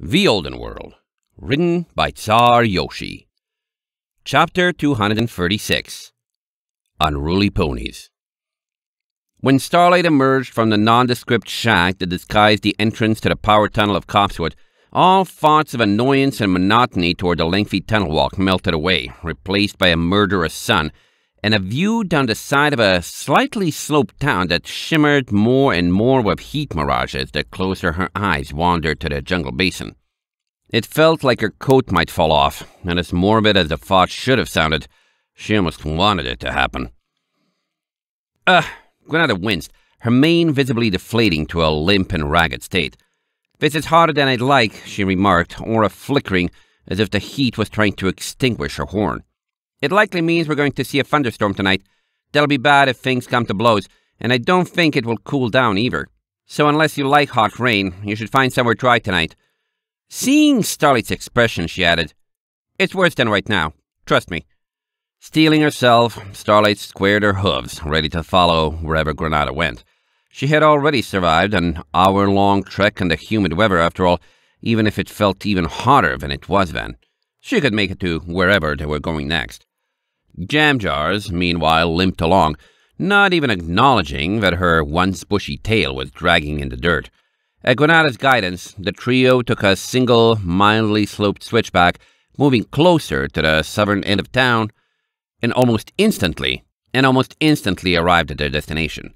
The Olden World, written by Tsar Yoshi. Chapter 236 Unruly Ponies. When Starlight emerged from the nondescript shack that disguised the entrance to the power tunnel of Copswood, all thoughts of annoyance and monotony toward the lengthy tunnel walk melted away, replaced by a murderous sun and a view down the side of a slightly sloped town that shimmered more and more with heat mirages the closer her eyes wandered to the jungle basin. It felt like her coat might fall off, and as morbid as the thought should have sounded, she almost wanted it to happen. Ugh, Granada winced, her mane visibly deflating to a limp and ragged state. This is harder than I'd like, she remarked, aura flickering as if the heat was trying to extinguish her horn. It likely means we're going to see a thunderstorm tonight. That'll be bad if things come to blows, and I don't think it will cool down either. So unless you like hot rain, you should find somewhere dry tonight. Seeing Starlight's expression, she added, It's worse than right now, trust me. Stealing herself, Starlight squared her hooves, ready to follow wherever Granada went. She had already survived an hour-long trek in the humid weather, after all, even if it felt even hotter than it was then. She could make it to wherever they were going next. Jam Jars, meanwhile, limped along, not even acknowledging that her once bushy tail was dragging in the dirt. At Granada's guidance, the trio took a single, mildly sloped switchback, moving closer to the southern end of town, and almost instantly, and almost instantly arrived at their destination.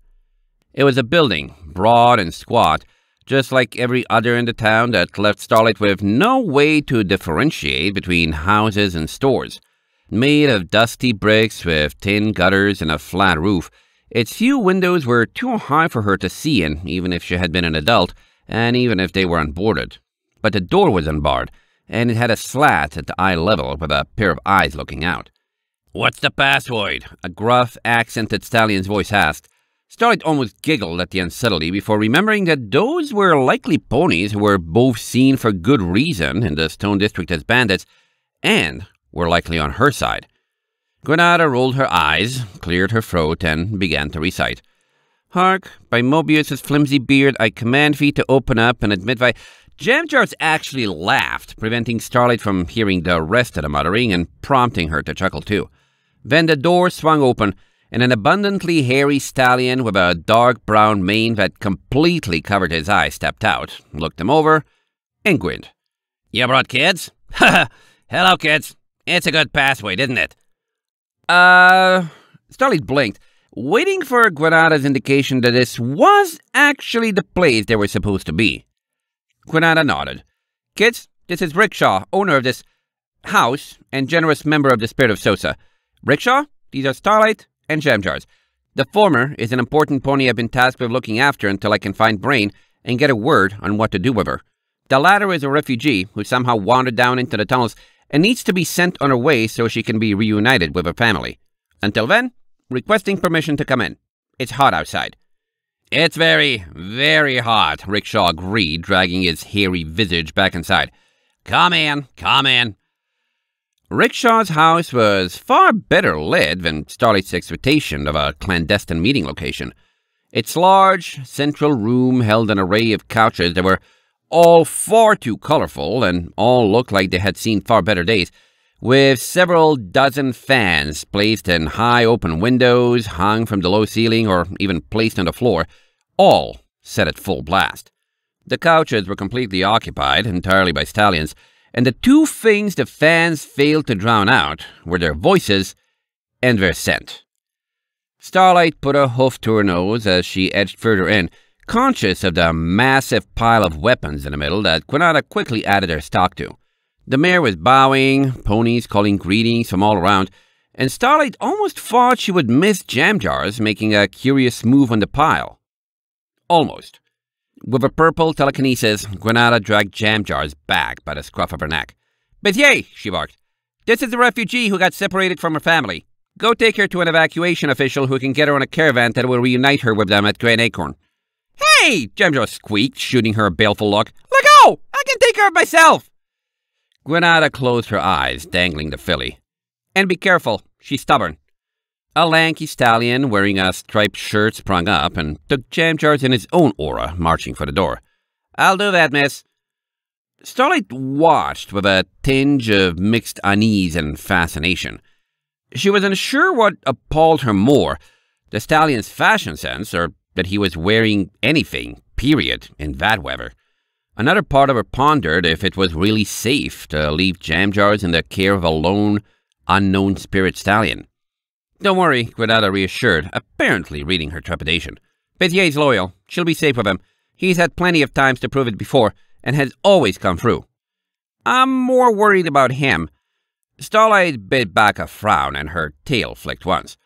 It was a building, broad and squat, just like every other in the town that left Starlight with no way to differentiate between houses and stores. Made of dusty bricks with tin gutters and a flat roof, its few windows were too high for her to see in, even if she had been an adult, and even if they were unboarded. But the door was unbarred, and it had a slat at the eye level with a pair of eyes looking out. What's the password? A gruff, accented stallion's voice asked. Starlight almost giggled at the uncertainty before remembering that those were likely ponies who were both seen for good reason in the Stone District as bandits, and were likely on her side. Granada rolled her eyes, cleared her throat, and began to recite. Hark, by Mobius's flimsy beard, I command thee to open up and admit thy... Jamjars actually laughed, preventing Starlight from hearing the rest of the muttering and prompting her to chuckle too. Then the door swung open, and an abundantly hairy stallion with a dark brown mane that completely covered his eyes stepped out, looked him over, and grinned. You brought kids? ha! Hello, kids. It's a good pathway, isn't it? Uh, Starlight blinked, waiting for Granada's indication that this was actually the place they were supposed to be. Granada nodded. Kids, this is Rickshaw, owner of this house and generous member of the Spirit of Sosa. Rickshaw, these are Starlight and Jam Jars. The former is an important pony I've been tasked with looking after until I can find Brain and get a word on what to do with her. The latter is a refugee who somehow wandered down into the tunnels and needs to be sent on her way so she can be reunited with her family. Until then, requesting permission to come in. It's hot outside. It's very, very hot, Rickshaw agreed, dragging his hairy visage back inside. Come in, come in. Rickshaw's house was far better lit than Starlight's expectation of a clandestine meeting location. Its large, central room held an array of couches that were all far too colorful and all looked like they had seen far better days, with several dozen fans placed in high open windows, hung from the low ceiling, or even placed on the floor, all set at full blast. The couches were completely occupied entirely by stallions, and the two things the fans failed to drown out were their voices and their scent. Starlight put a hoof to her nose as she edged further in, Conscious of the massive pile of weapons in the middle that Quinada quickly added their stock to, the mare was bowing, ponies calling greetings from all around, and Starlight almost thought she would miss jam jars making a curious move on the pile. Almost. With a purple telekinesis, Granada dragged jam jars back by the scruff of her neck. Bethier, she barked. This is the refugee who got separated from her family. Go take her to an evacuation official who can get her on a caravan that will reunite her with them at Grand Acorn. Hey! Jamjo squeaked, shooting her a baleful look. Let go! I can take care of myself! Granada closed her eyes, dangling the filly. And be careful, she's stubborn. A lanky stallion wearing a striped shirt sprung up and took Jamjars in his own aura, marching for the door. I'll do that, miss. Starlight watched with a tinge of mixed unease and fascination. She was unsure what appalled her more, the stallion's fashion sense or that he was wearing anything, period, in that weather. Another part of her pondered if it was really safe to leave jam jars in the care of a lone, unknown spirit stallion. Don't worry, Granada reassured, apparently reading her trepidation. Béthier's loyal. She'll be safe with him. He's had plenty of times to prove it before, and has always come through. I'm more worried about him. Starlight bit back a frown, and her tail flicked once.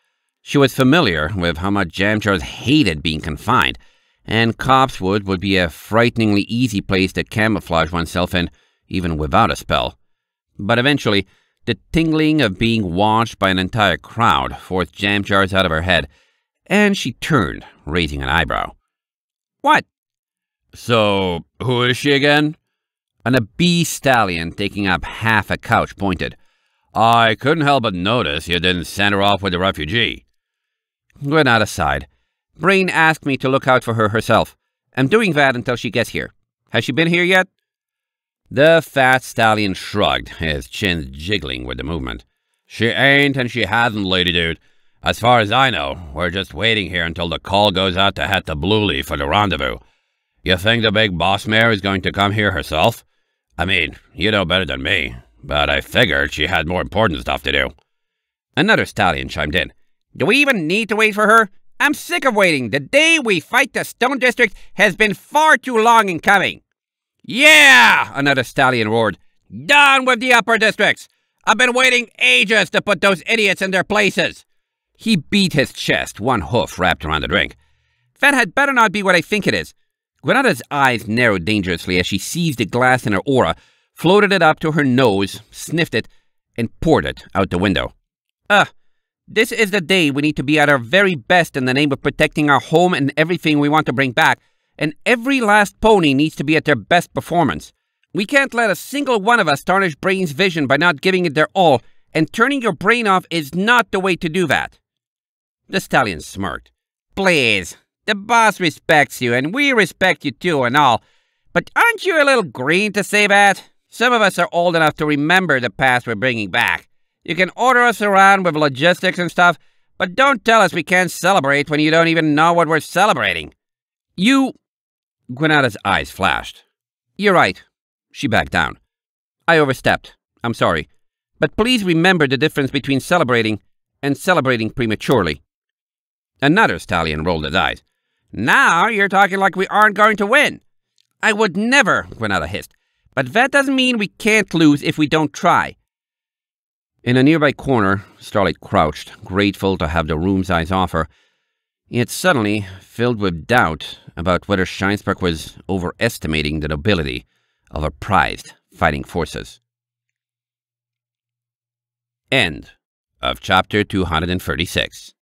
She was familiar with how much Jamchars hated being confined, and Copswood would be a frighteningly easy place to camouflage oneself in, even without a spell. But eventually, the tingling of being watched by an entire crowd forced jars out of her head, and she turned, raising an eyebrow. What? So, who is she again? An obese stallion taking up half a couch pointed. I couldn't help but notice you didn't send her off with the refugee. We're not aside. Brain asked me to look out for her herself. I'm doing that until she gets here. Has she been here yet? The fat stallion shrugged, his chin jiggling with the movement. She ain't and she hasn't, lady dude. As far as I know, we're just waiting here until the call goes out to to Bluely for the rendezvous. You think the big boss mare is going to come here herself? I mean, you know better than me, but I figured she had more important stuff to do. Another stallion chimed in. Do we even need to wait for her? I'm sick of waiting. The day we fight the Stone District has been far too long in coming. Yeah, another stallion roared. Done with the upper districts. I've been waiting ages to put those idiots in their places. He beat his chest, one hoof wrapped around the drink. That had better not be what I think it is. Granada's eyes narrowed dangerously as she seized a glass in her aura, floated it up to her nose, sniffed it, and poured it out the window. Ugh, this is the day we need to be at our very best in the name of protecting our home and everything we want to bring back, and every last pony needs to be at their best performance. We can't let a single one of us tarnish Brain's vision by not giving it their all, and turning your brain off is not the way to do that. The stallion smirked. Please, the boss respects you, and we respect you too and all, but aren't you a little green to say that? Some of us are old enough to remember the past we're bringing back. You can order us around with logistics and stuff, but don't tell us we can't celebrate when you don't even know what we're celebrating. You... Granada's eyes flashed. You're right. She backed down. I overstepped. I'm sorry. But please remember the difference between celebrating and celebrating prematurely. Another stallion rolled his eyes. Now you're talking like we aren't going to win. I would never, Granada hissed. But that doesn't mean we can't lose if we don't try. In a nearby corner, Starlight crouched, grateful to have the room size offer, yet suddenly filled with doubt about whether Scheinsberg was overestimating the nobility of her prized fighting forces. End of chapter 236